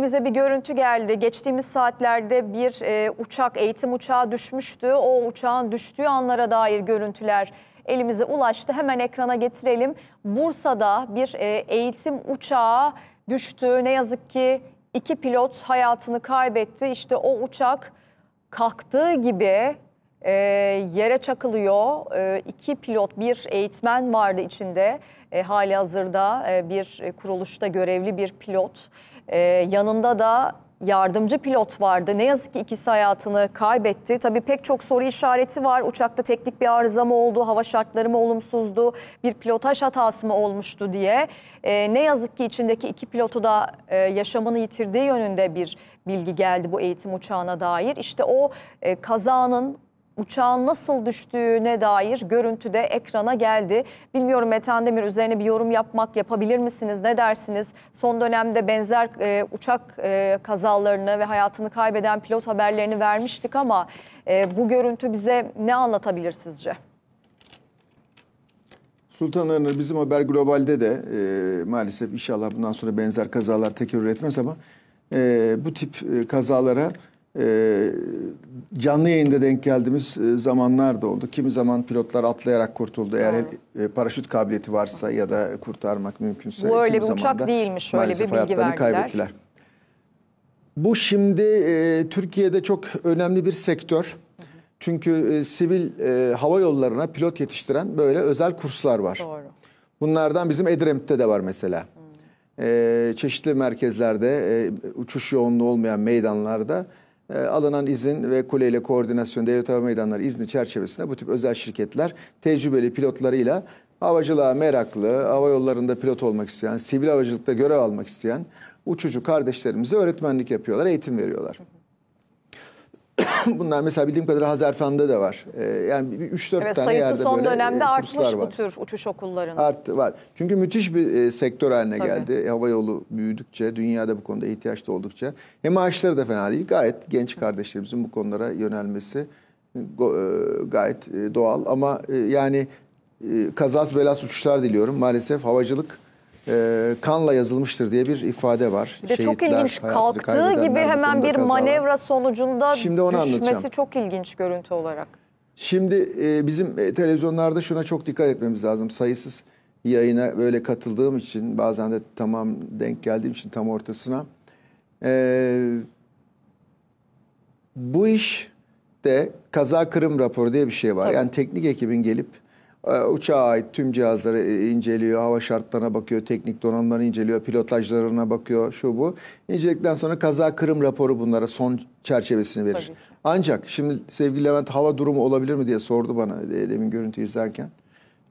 Bize bir görüntü geldi. Geçtiğimiz saatlerde bir e, uçak, eğitim uçağı düşmüştü. O uçağın düştüğü anlara dair görüntüler elimize ulaştı. Hemen ekrana getirelim. Bursa'da bir e, eğitim uçağı düştü. Ne yazık ki iki pilot hayatını kaybetti. İşte o uçak kalktığı gibi e, yere çakılıyor. E, iki pilot, bir eğitmen vardı içinde. E, hali hazırda e, bir kuruluşta görevli bir pilot. Ee, yanında da yardımcı pilot vardı. Ne yazık ki ikisi hayatını kaybetti. Tabii pek çok soru işareti var. Uçakta teknik bir arıza mı oldu, hava şartları mı olumsuzdu, bir pilotaj hatası mı olmuştu diye. E, ne yazık ki içindeki iki pilotu da e, yaşamını yitirdiği yönünde bir bilgi geldi bu eğitim uçağına dair. İşte o e, kazanın uçağın nasıl düştüğüne dair görüntü de ekrana geldi. Bilmiyorum Metan Demir üzerine bir yorum yapmak yapabilir misiniz? Ne dersiniz? Son dönemde benzer e, uçak e, kazalarını ve hayatını kaybeden pilot haberlerini vermiştik ama e, bu görüntü bize ne anlatabilir sizce? Sultan Arınır bizim Haber Global'de de e, maalesef inşallah bundan sonra benzer kazalar tekrar üretmez ama e, bu tip e, kazalara e, canlı yayında denk geldiğimiz e, zamanlar da oldu. Kimi zaman pilotlar atlayarak kurtuldu eğer e, paraşüt kabiliyeti varsa ya da kurtarmak mümkünse. Bu öyle bir uçak değilmiş öyle bir bilgi verdiler. kaybettiler. Bu şimdi e, Türkiye'de çok önemli bir sektör. Çünkü e, sivil e, hava yollarına pilot yetiştiren böyle özel kurslar var. Doğru. Bunlardan bizim Edremit'te de var mesela. Hmm. E, çeşitli merkezlerde e, uçuş yoğunluğu olmayan meydanlarda e, alınan izin ve kuleyle koordinasyon devlet hava meydanları izni çerçevesinde bu tip özel şirketler tecrübeli pilotlarıyla havacılığa meraklı, hava yollarında pilot olmak isteyen, sivil havacılıkta görev almak isteyen uçucu kardeşlerimize öğretmenlik yapıyorlar, eğitim veriyorlar. Hı hı. bunlar mesela bildiğim kadarıyla Hazerfan'da da var. Ee, yani 3-4 evet, tane yerde son böyle e, dönemde artmış var. bu tür uçuş okullarının. Arttı var. Çünkü müthiş bir e, sektör haline Tabii. geldi. E, hava yolu büyüdükçe, dünyada bu konuda ihtiyaç da oldukça. Hem maaşları da fena değil. Gayet genç kardeşlerimizin bu konulara yönelmesi e, gayet doğal. Ama yani kazas belas uçuşlar diliyorum. Maalesef havacılık e, kanla yazılmıştır diye bir ifade var. Bir de Şehitler, çok ilginç kalktığı gibi hemen bir kazalar. manevra sonucunda Şimdi onu düşmesi anlatacağım. çok ilginç görüntü olarak. Şimdi e, bizim e, televizyonlarda şuna çok dikkat etmemiz lazım. Sayısız yayına böyle katıldığım için bazen de tamam denk geldiğim için tam ortasına. E, bu iş de kaza kırım raporu diye bir şey var. Tabii. Yani teknik ekibin gelip ee, uçağa ait tüm cihazları e, inceliyor, hava şartlarına bakıyor, teknik donanımları inceliyor, pilotajlarına bakıyor, şu bu. İnceledikten sonra kaza kırım raporu bunlara son çerçevesini verir. Tabii. Ancak şimdi sevgili Levent hava durumu olabilir mi diye sordu bana e, demin görüntü izlerken.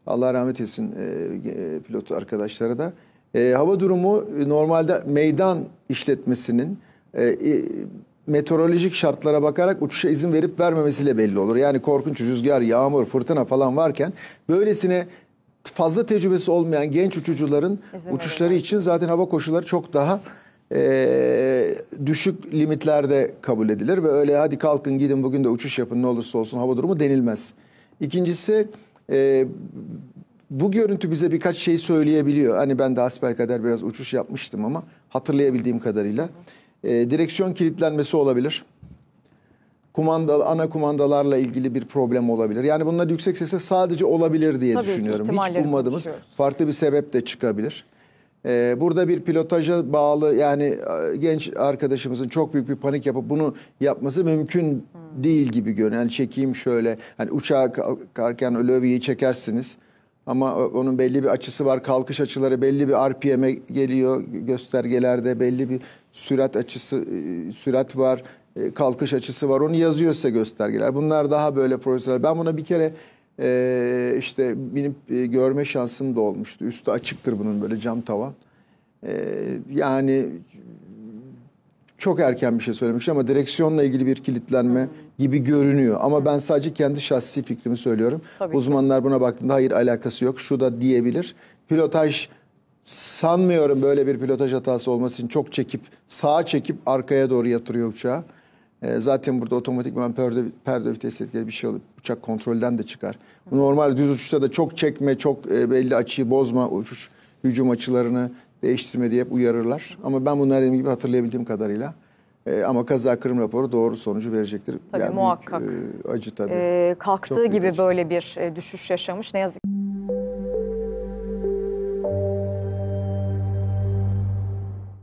Allah rahmet etsin e, e, pilot arkadaşlara da. E, hava durumu normalde meydan işletmesinin e, meteorolojik şartlara bakarak uçuşa izin verip vermemesiyle belli olur. Yani korkunç rüzgar, yağmur, fırtına falan varken böylesine fazla tecrübesi olmayan genç uçucuların İzin uçuşları verilmez. için zaten hava koşulları çok daha e, düşük limitlerde kabul edilir ve öyle hadi kalkın gidin bugün de uçuş yapın ne olursa olsun hava durumu denilmez. İkincisi e, bu görüntü bize birkaç şey söyleyebiliyor. Hani ben de asperkader biraz uçuş yapmıştım ama hatırlayabildiğim kadarıyla. Hı. E, direksiyon kilitlenmesi olabilir. Kumanda, ana kumandalarla ilgili bir problem olabilir. Yani bunlar yüksek sese sadece olabilir diye Tabii düşünüyorum. Hiç bulmadığımız, farklı bir sebep de çıkabilir. Ee, burada bir pilotaja bağlı yani e, genç arkadaşımızın çok büyük bir panik yapıp bunu yapması mümkün hmm. değil gibi görünüyor. Yani çekeyim şöyle hani uçağa kalkarken löviyi çekersiniz. Ama e, onun belli bir açısı var. Kalkış açıları belli bir RPM'e geliyor. Göstergelerde belli bir sürat açısı e, sürat var, e, kalkış açısı var. Onu yazıyor size göstergeler. Bunlar daha böyle profesyonel. Ben buna bir kere e, işte binip görme şansım da olmuştu. Üstü açıktır bunun böyle cam tavan. yani çok erken bir şey söylemek ama direksiyonla ilgili bir kilitlenme gibi görünüyor. Ama ben sadece kendi şahsi fikrimi söylüyorum. Tabii Uzmanlar ki. buna baktığında hayır alakası yok. Şu da diyebilir. Pilotaj sanmıyorum böyle bir pilotaj hatası olması için çok çekip sağa çekip arkaya doğru yatırıyor uçağı. E, zaten burada otomatikman perde, perde vites etkileri bir şey olur. Uçak kontrolden de çıkar. Bu normal düz uçuşta da çok çekme, çok e, belli açıyı bozma uçuş hücum açılarını değiştirme diye hep uyarırlar. Ama ben bunları dediğim gibi hatırlayabildiğim kadarıyla. E, ama kaza kırım raporu doğru sonucu verecektir. Tabii yani muhakkak. Büyük, e, acı tabii. E, kalktığı Çok gibi acı. böyle bir e, düşüş yaşamış. Ne yazık ki.